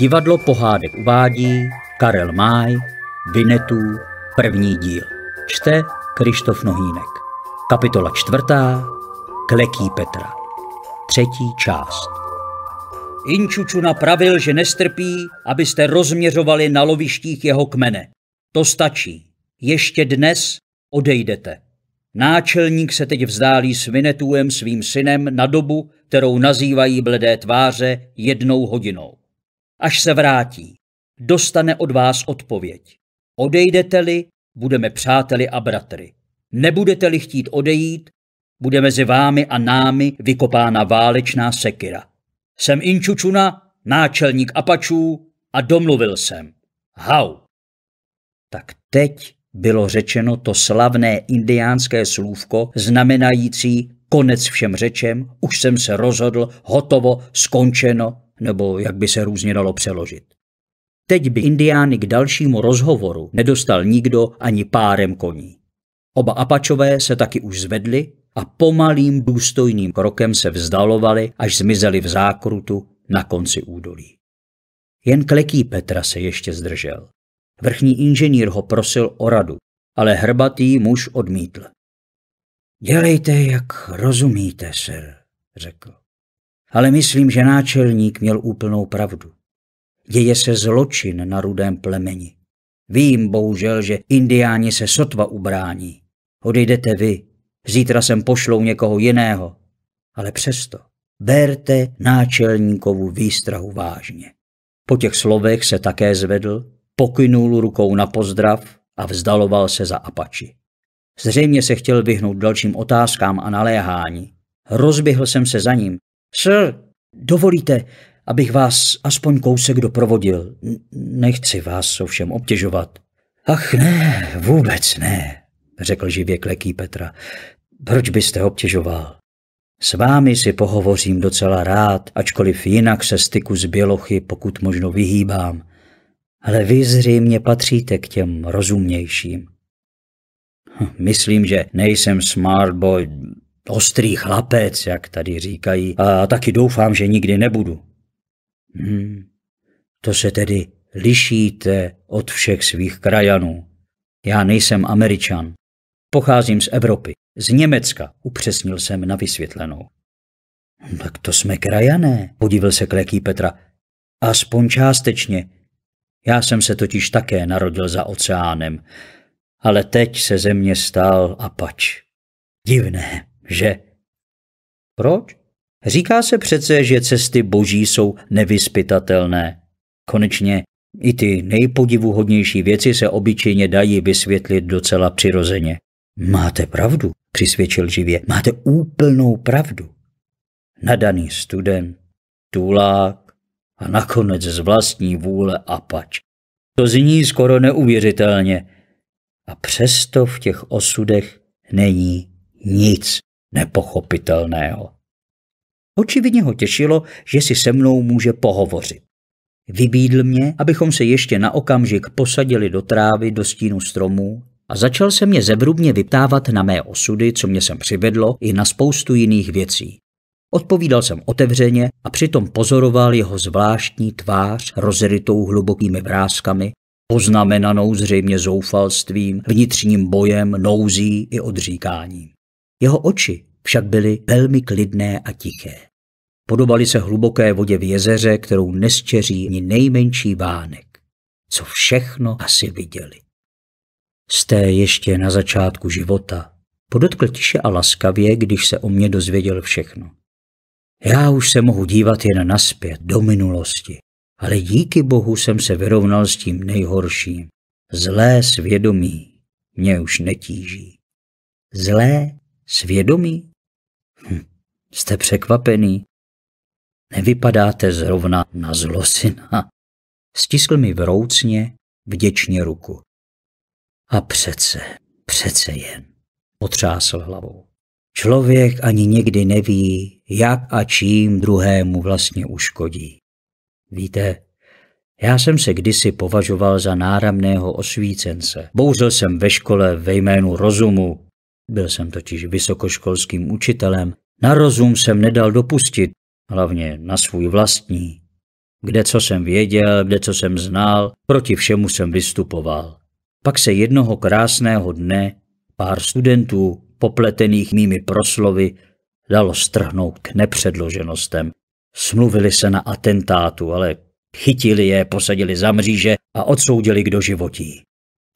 Divadlo pohádek uvádí Karel Máj, Vinetů, první díl. Čte Krištof Nohýnek. Kapitola čtvrtá, Kleký Petra. Třetí část. Inčuču napravil, že nestrpí, abyste rozměřovali na lovištích jeho kmene. To stačí. Ještě dnes odejdete. Náčelník se teď vzdálí s Vinetůem svým synem na dobu, kterou nazývají bledé tváře jednou hodinou. Až se vrátí, dostane od vás odpověď. Odejdete-li, budeme přáteli a bratry. Nebudete-li chtít odejít, bude mezi vámi a námi vykopána válečná sekira. Jsem Inčučuna, náčelník Apačů a domluvil jsem. Hau! Tak teď bylo řečeno to slavné indiánské slůvko znamenající konec všem řečem, už jsem se rozhodl, hotovo, skončeno, nebo jak by se různě dalo přeložit. Teď by indiány k dalšímu rozhovoru nedostal nikdo ani párem koní. Oba apačové se taky už zvedli a pomalým důstojným krokem se vzdalovali, až zmizeli v zákrutu na konci údolí. Jen kleký Petra se ještě zdržel. Vrchní inženýr ho prosil o radu, ale hrbatý muž odmítl. Dělejte, jak rozumíte, sir, řekl ale myslím, že náčelník měl úplnou pravdu. Děje se zločin na rudém plemeni. Vím, bohužel, že indiáni se sotva ubrání. Odejdete vy, zítra sem pošlou někoho jiného. Ale přesto, berte náčelníkovu výstrahu vážně. Po těch slovech se také zvedl, pokynul rukou na pozdrav a vzdaloval se za Apači. Zřejmě se chtěl vyhnout dalším otázkám a naléhání. Rozběhl jsem se za ním Sir, dovolíte, abych vás aspoň kousek doprovodil. Nechci vás ovšem obtěžovat. Ach ne, vůbec ne, řekl živě kleký Petra. Proč byste obtěžoval? S vámi si pohovořím docela rád, ačkoliv jinak se styku z bělochy pokud možno vyhýbám. Ale vy zřejmě patříte k těm rozumnějším. Hm, myslím, že nejsem smart boy, ostrý chlapec, jak tady říkají, a taky doufám, že nikdy nebudu. Hmm, to se tedy lišíte od všech svých krajanů. Já nejsem američan. Pocházím z Evropy, z Německa, upřesnil jsem na vysvětlenou. Hm, tak to jsme krajané, Podíval se kleký Petra. Aspoň částečně. Já jsem se totiž také narodil za oceánem, ale teď se ze mě stál apač. Divné že. Proč? Říká se přece, že cesty boží jsou nevyspytatelné. Konečně i ty nejpodivuhodnější věci se obyčejně dají vysvětlit docela přirozeně. Máte pravdu, přisvědčil živě. Máte úplnou pravdu. Nadaný student, tulák a nakonec z vlastní vůle apač. To zní skoro neuvěřitelně. A přesto v těch osudech není nic nepochopitelného. Očividně ho těšilo, že si se mnou může pohovořit. Vybídl mě, abychom se ještě na okamžik posadili do trávy, do stínu stromů a začal se mě zevrubně vyptávat na mé osudy, co mě sem přivedlo, i na spoustu jiných věcí. Odpovídal jsem otevřeně a přitom pozoroval jeho zvláštní tvář, rozrytou hlubokými vrázkami, poznamenanou zřejmě zoufalstvím, vnitřním bojem, nouzí i odříkáním. Jeho oči však byly velmi klidné a tiché. Podobaly se hluboké vodě v jezeře, kterou nestěří ani nejmenší vánek. Co všechno asi viděli. Jste ještě na začátku života, podotkl tiše a laskavě, když se o mě dozvěděl všechno. Já už se mohu dívat jen naspět, do minulosti, ale díky bohu jsem se vyrovnal s tím nejhorším. Zlé svědomí mě už netíží. Zlé svědomí? Hm, jste překvapený. Nevypadáte zrovna na zlosina. Stiskl mi vroucně, vděčně ruku. A přece, přece jen, otřásl hlavou. Člověk ani někdy neví, jak a čím druhému vlastně uškodí. Víte, já jsem se kdysi považoval za náramného osvícence. Bouřil jsem ve škole ve jménu rozumu, byl jsem totiž vysokoškolským učitelem, na rozum jsem nedal dopustit, hlavně na svůj vlastní. Kde co jsem věděl, kde co jsem znal, proti všemu jsem vystupoval. Pak se jednoho krásného dne pár studentů, popletených mými proslovy, dalo strhnout k nepředloženostem. Smluvili se na atentátu, ale chytili je, posadili za mříže a odsoudili k doživotí.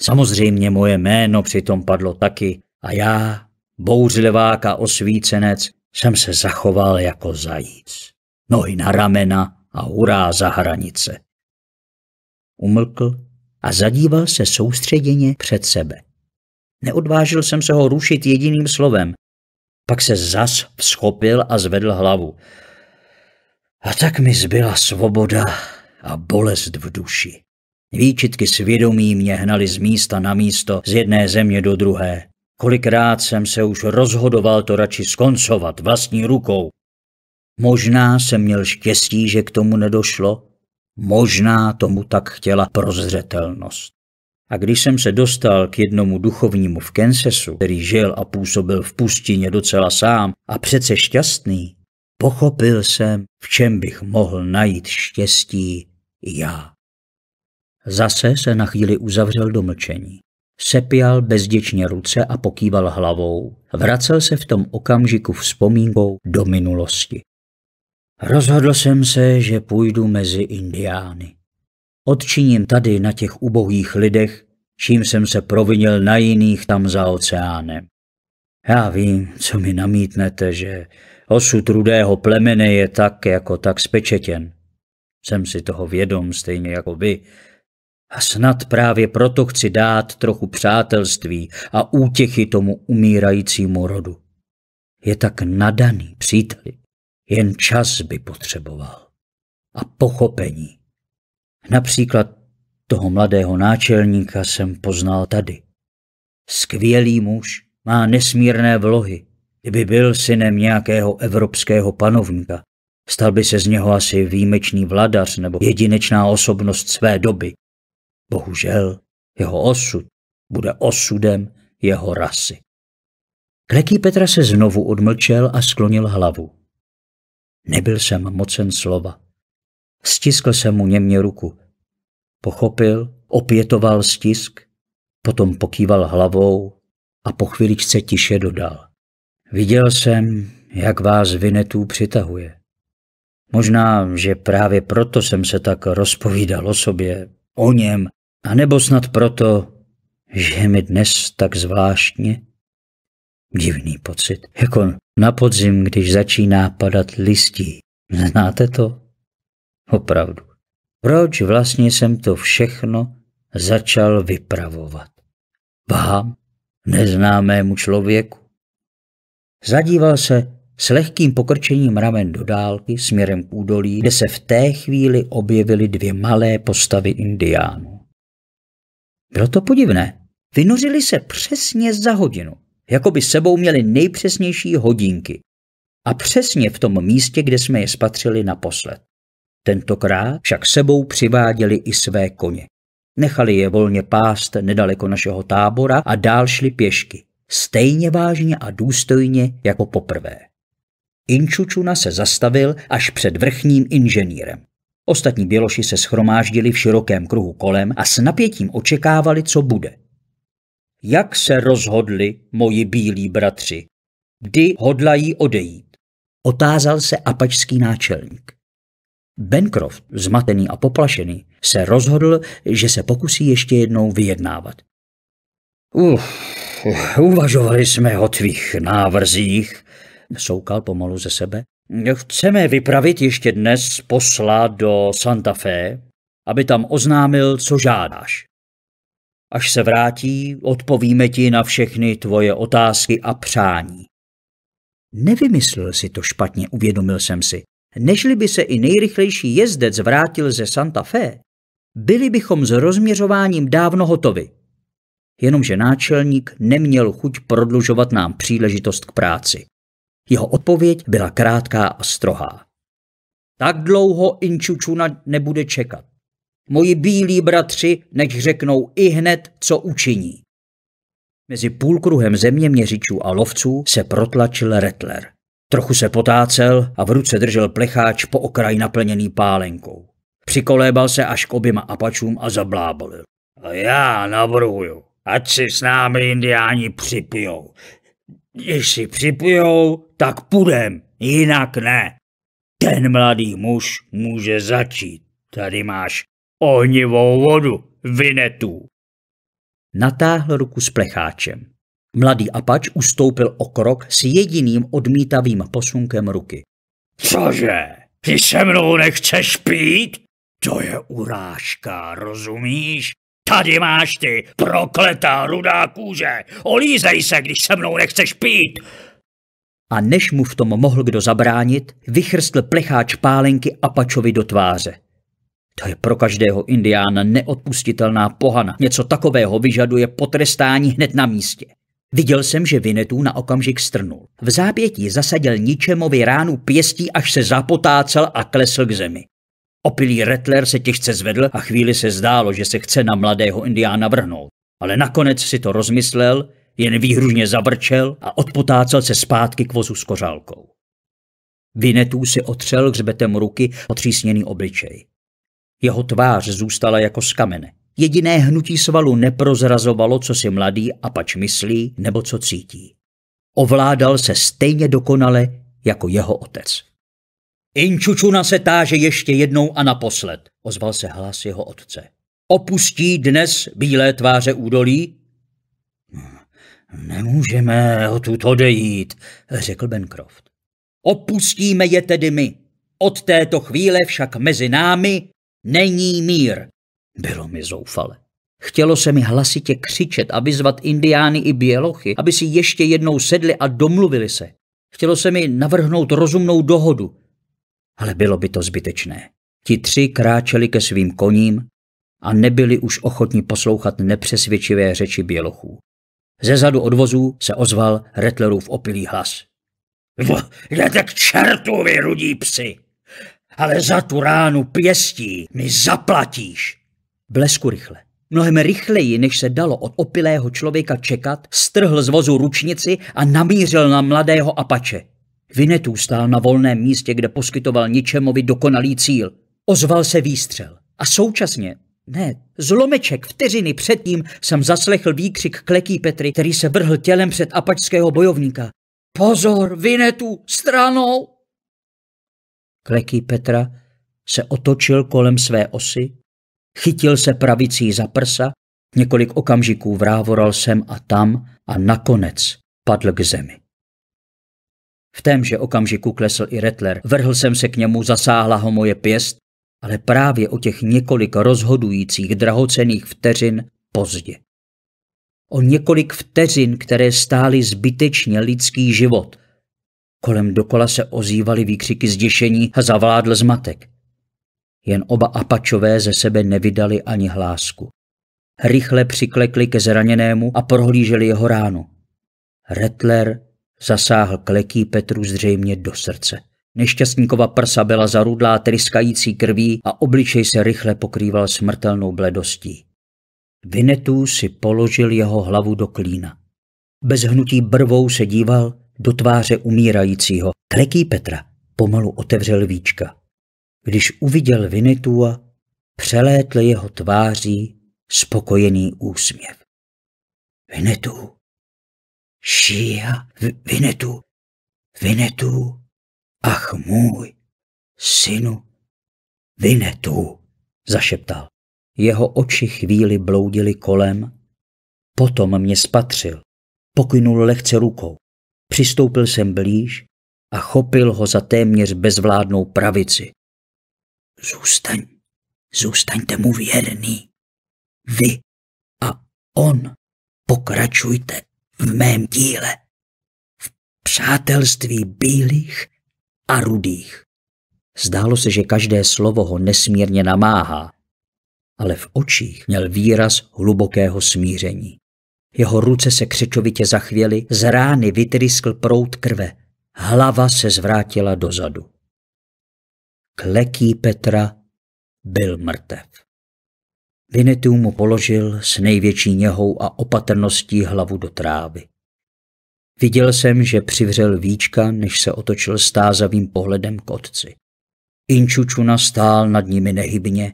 Samozřejmě moje jméno přitom padlo taky a já, bouřlivák a osvícenec, jsem se zachoval jako zajíc. Nohy na ramena a hurá za hranice. Umlkl a zadíval se soustředěně před sebe. Neodvážil jsem se ho rušit jediným slovem. Pak se zas vzchopil a zvedl hlavu. A tak mi zbyla svoboda a bolest v duši. Výčitky svědomí mě hnaly z místa na místo, z jedné země do druhé. Kolikrát jsem se už rozhodoval to radši skoncovat vlastní rukou. Možná jsem měl štěstí, že k tomu nedošlo, možná tomu tak chtěla prozřetelnost. A když jsem se dostal k jednomu duchovnímu v Kansasu, který žil a působil v pustině docela sám a přece šťastný, pochopil jsem, v čem bych mohl najít štěstí já. Zase se na chvíli uzavřel do mlčení. Sepjal bezděčně ruce a pokýval hlavou. Vracel se v tom okamžiku vzpomínkou do minulosti. Rozhodl jsem se, že půjdu mezi indiány. Odčiním tady na těch ubohých lidech, čím jsem se provinil na jiných tam za oceánem. Já vím, co mi namítnete, že osud rudého plemene je tak jako tak spečetěn. Jsem si toho vědom, stejně jako vy, a snad právě proto chci dát trochu přátelství a útěchy tomu umírajícímu rodu. Je tak nadaný, příteli, jen čas by potřeboval. A pochopení. Například toho mladého náčelníka jsem poznal tady. Skvělý muž, má nesmírné vlohy. Kdyby byl synem nějakého evropského panovníka, stal by se z něho asi výjimečný vladař nebo jedinečná osobnost své doby. Bohužel jeho osud bude osudem jeho rasy. Kleký Petra se znovu odmlčel a sklonil hlavu. Nebyl jsem mocen slova. Stiskl jsem mu němě ruku. Pochopil, opětoval stisk, potom pokýval hlavou a po chviličce tiše dodal. Viděl jsem, jak vás vinetů přitahuje. Možná, že právě proto jsem se tak rozpovídal o sobě, o něm, anebo snad proto, že mi dnes tak zvláštně. Divný pocit, jako na podzim, když začíná padat listí. Znáte to? Opravdu. Proč vlastně jsem to všechno začal vypravovat? Vám, neznámému člověku. Zadíval se s lehkým pokrčením ramen do dálky směrem k údolí, kde se v té chvíli objevily dvě malé postavy indiánů. Bylo to podivné. Vynořili se přesně za hodinu, jako by sebou měli nejpřesnější hodinky. A přesně v tom místě, kde jsme je spatřili naposled. Tentokrát však sebou přiváděli i své koně. Nechali je volně pást nedaleko našeho tábora a dál šli pěšky, stejně vážně a důstojně jako poprvé. Inčučuna se zastavil až před vrchním inženýrem. Ostatní běloši se schromáždili v širokém kruhu kolem a s napětím očekávali, co bude. Jak se rozhodli, moji bílí bratři? Kdy hodlají odejít? Otázal se apačský náčelník. Bancroft, zmatený a poplašený, se rozhodl, že se pokusí ještě jednou vyjednávat. Uf, uvažovali jsme o tvých návrzích, soukal pomalu ze sebe. Chceme vypravit ještě dnes posla do Santa Fe, aby tam oznámil, co žádáš. Až se vrátí, odpovíme ti na všechny tvoje otázky a přání. Nevymyslel si to špatně, uvědomil jsem si. Nežli by se i nejrychlejší jezdec vrátil ze Santa Fe, byli bychom s rozměřováním dávno hotovi. Jenomže náčelník neměl chuť prodlužovat nám příležitost k práci. Jeho odpověď byla krátká a strohá. Tak dlouho Inčučuna nebude čekat. Moji bílí bratři, než řeknou i hned, co učiní. Mezi půlkruhem zeměměřičů a lovců se protlačil Rettler. Trochu se potácel a v ruce držel plecháč po okraj naplněný pálenkou. Přikolébal se až k oběma apačům a zablábolil. A já navrhuju, ať si s námi indiáni připijou. Když si připijou, tak půjdem, jinak ne. Ten mladý muž může začít. Tady máš ohnivou vodu, vinetů. Natáhl ruku s plecháčem. Mladý apač ustoupil o krok s jediným odmítavým posunkem ruky. Cože? Ty se mnou nechceš pít? To je urážka, rozumíš? Tady máš ty, prokletá rudá kůže, olízej se, když se mnou nechceš pít. A než mu v tom mohl kdo zabránit, vychrstl plecháč pálenky Apačovi do tváře. To je pro každého indiána neodpustitelná pohana. Něco takového vyžaduje potrestání hned na místě. Viděl jsem, že Vinetů na okamžik strnul. V zápětí zasadil ničemovi ránu pěstí, až se zapotácel a klesl k zemi. Opilý Rettler se těžce zvedl a chvíli se zdálo, že se chce na mladého Indiána vrhnout. Ale nakonec si to rozmyslel, jen výhružně zavrčel a odpotácel se zpátky k vozu s kořálkou. Vinetů si otřel hřbetem ruky otřísněný obličej. Jeho tvář zůstala jako z kamene. Jediné hnutí svalu neprozrazovalo, co si mladý a pač myslí nebo co cítí. Ovládal se stejně dokonale jako jeho otec. Inčučuna se táže ještě jednou a naposled, ozval se hlas jeho otce. Opustí dnes bílé tváře údolí? Nemůžeme ho tuto odejít, řekl Bencroft. Opustíme je tedy my. Od této chvíle však mezi námi není mír. Bylo mi zoufale. Chtělo se mi hlasitě křičet a vyzvat indiány i bělochy, aby si ještě jednou sedli a domluvili se. Chtělo se mi navrhnout rozumnou dohodu, ale bylo by to zbytečné. Ti tři kráčeli ke svým koním a nebyli už ochotni poslouchat nepřesvědčivé řeči bělochů. zadu odvozů se ozval Retlerův opilý hlas. Jděte k čertu, vy rudí psi! Ale za tu ránu pěstí mi zaplatíš! Blesku rychle. Mnohem rychleji, než se dalo od opilého člověka čekat, strhl z vozu ručnici a namířil na mladého apače. Vinetů stál na volném místě, kde poskytoval ničemovi dokonalý cíl. Ozval se výstřel. A současně, ne, zlomeček vteřiny předtím jsem zaslechl výkřik kleký Petry, který se vrhl tělem před apačského bojovníka. Pozor, Vinetu, stranou! Kleký Petra se otočil kolem své osy, chytil se pravicí za prsa, několik okamžiků vrávoral sem a tam a nakonec padl k zemi. V témže okamžiku klesl i Rettler. Vrhl jsem se k němu, zasáhla ho moje pěst, ale právě o těch několik rozhodujících drahocených vteřin pozdě. O několik vteřin, které stály zbytečně lidský život. Kolem dokola se ozývaly výkřiky zděšení a zavládl zmatek. Jen oba apačové ze sebe nevydali ani hlásku. Rychle přiklekli ke zraněnému a prohlíželi jeho ránu. Rettler Zasáhl kleký Petru zřejmě do srdce. Nešťastníkova prsa byla zarudlá tryskající krví a obličej se rychle pokrýval smrtelnou bledostí. Vinetů si položil jeho hlavu do klína. Bez hnutí brvou se díval do tváře umírajícího. Kleký Petra pomalu otevřel víčka. Když uviděl Vinetua, přelétl jeho tváří spokojený úsměv. Vinetu, šíja, vinetu, vinetu, ach můj, synu, vinetu, zašeptal. Jeho oči chvíli bloudily kolem, potom mě spatřil, pokynul lehce rukou. Přistoupil jsem blíž a chopil ho za téměř bezvládnou pravici. Zůstaň, zůstaňte mu věrný. Vy a on pokračujte v mém díle. V přátelství bílých a rudých. Zdálo se, že každé slovo ho nesmírně namáhá, ale v očích měl výraz hlubokého smíření. Jeho ruce se křečovitě zachvěly, z rány vytryskl prout krve, hlava se zvrátila dozadu. Kleký Petra byl mrtev. Vinetu mu položil s největší něhou a opatrností hlavu do trávy. Viděl jsem, že přivřel víčka, než se otočil stázavým pohledem k otci. Inčučuna stál nad nimi nehybně,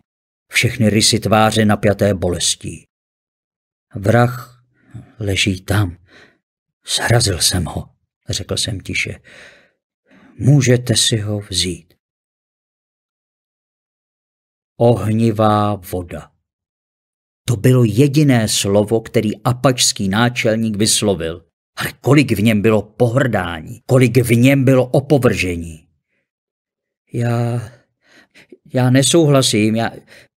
všechny rysy tváře napjaté bolestí. Vrah leží tam. Srazil jsem ho, řekl jsem tiše. Můžete si ho vzít. Ohnivá voda. To bylo jediné slovo, který apačský náčelník vyslovil. Ale kolik v něm bylo pohrdání, kolik v něm bylo opovržení. Já, já nesouhlasím, já,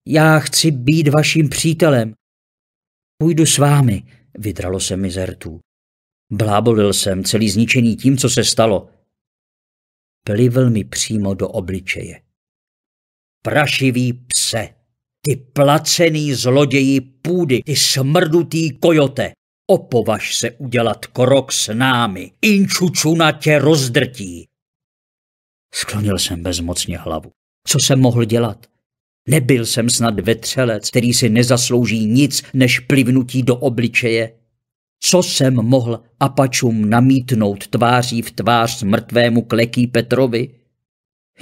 já chci být vaším přítelem. Půjdu s vámi, vydralo se mi zertů. Blábolil jsem, celý zničený tím, co se stalo. Plivl mi přímo do obličeje. Prašivý pse! Ty placený zloději půdy, ty smrdutý kojote, opovaž se udělat krok s námi, inčučuna tě rozdrtí. Sklonil jsem bezmocně hlavu. Co jsem mohl dělat? Nebyl jsem snad vetřelec, který si nezaslouží nic než plivnutí do obličeje. Co jsem mohl apačům namítnout tváří v tvář mrtvému kleký Petrovi?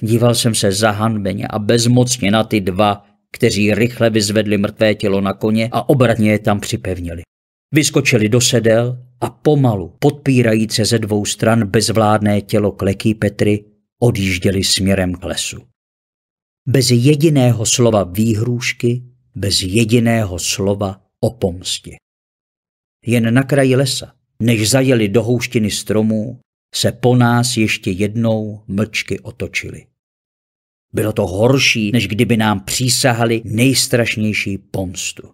Díval jsem se zahanbeně a bezmocně na ty dva, kteří rychle vyzvedli mrtvé tělo na koně a obratně je tam připevnili. Vyskočili do sedel a pomalu, podpírajíce ze dvou stran bezvládné tělo kleký Petry, odjížděli směrem k lesu. Bez jediného slova výhrůžky, bez jediného slova o pomstě. Jen na kraji lesa, než zajeli do houštiny stromů, se po nás ještě jednou mlčky otočili. Bylo to horší, než kdyby nám přísahali nejstrašnější pomstu.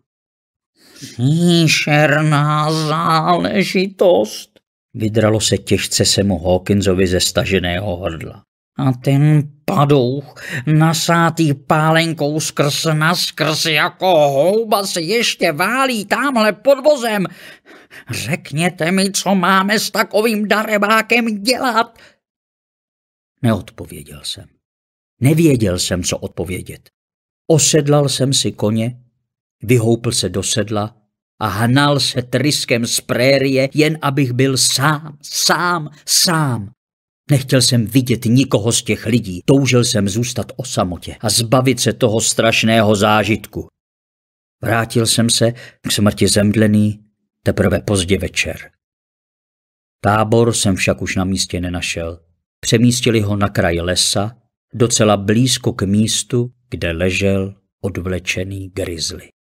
Míšerná záležitost, vydralo se těžce se mu Hawkinsovi ze staženého hrdla. A ten padouch, nasátý pálenkou skrz naskrz jako houba se ještě válí tamhle pod vozem. Řekněte mi, co máme s takovým darebákem dělat? Neodpověděl jsem. Nevěděl jsem, co odpovědět. Osedlal jsem si koně, vyhoupl se do sedla a hnal se tryskem z prérie, jen abych byl sám, sám, sám. Nechtěl jsem vidět nikoho z těch lidí, toužil jsem zůstat o samotě a zbavit se toho strašného zážitku. Vrátil jsem se k smrti zemdlený teprve pozdě večer. Tábor jsem však už na místě nenašel. Přemístili ho na kraj lesa, docela blízko k místu, kde ležel odvlečený grizzly.